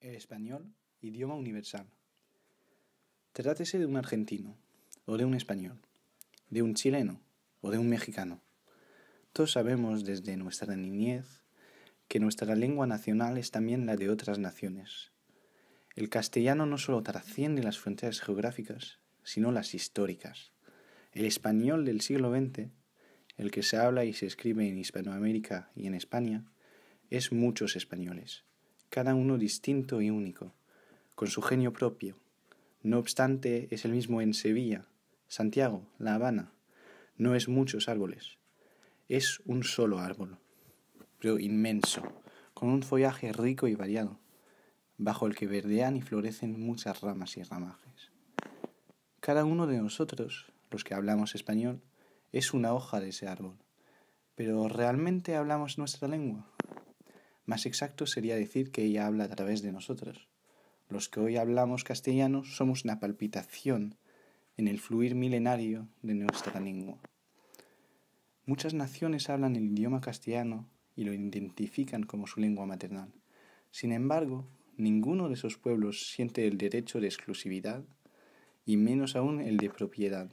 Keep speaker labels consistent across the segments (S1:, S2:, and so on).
S1: El español, idioma universal. Trátese de un argentino, o de un español, de un chileno, o de un mexicano. Todos sabemos desde nuestra niñez que nuestra lengua nacional es también la de otras naciones. El castellano no solo trasciende las fronteras geográficas, sino las históricas. El español del siglo XX, el que se habla y se escribe en Hispanoamérica y en España, es muchos españoles cada uno distinto y único, con su genio propio. No obstante, es el mismo en Sevilla, Santiago, La Habana. No es muchos árboles, es un solo árbol, pero inmenso, con un follaje rico y variado, bajo el que verdean y florecen muchas ramas y ramajes. Cada uno de nosotros, los que hablamos español, es una hoja de ese árbol, pero ¿realmente hablamos nuestra lengua? Más exacto sería decir que ella habla a través de nosotros. Los que hoy hablamos castellano somos una palpitación en el fluir milenario de nuestra lengua. Muchas naciones hablan el idioma castellano y lo identifican como su lengua maternal. Sin embargo, ninguno de esos pueblos siente el derecho de exclusividad y menos aún el de propiedad.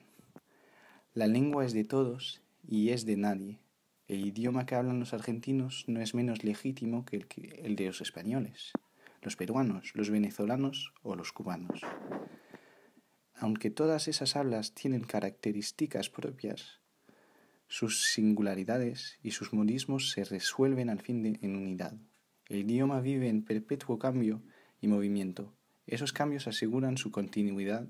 S1: La lengua es de todos y es de nadie, el idioma que hablan los argentinos no es menos legítimo que el, de los españoles, los peruanos, los venezolanos o los cubanos. Aunque todas esas hablas tienen características propias, sus singularidades y sus modismos se resuelven al fin en unidad. El idioma vive en perpetuo cambio y movimiento. Esos cambios aseguran su continuidad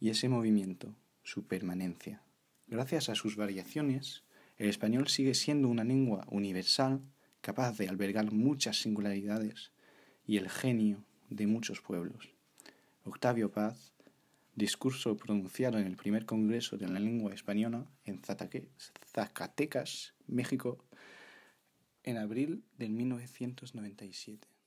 S1: y ese movimiento, su permanencia. Gracias a sus variaciones, el español sigue siendo una lengua universal, capaz de albergar muchas singularidades y el genio de muchos pueblos. Octavio Paz, discurso pronunciado en el primer Congreso de la Lengua Española en Zacatecas, México, en abril de 1997.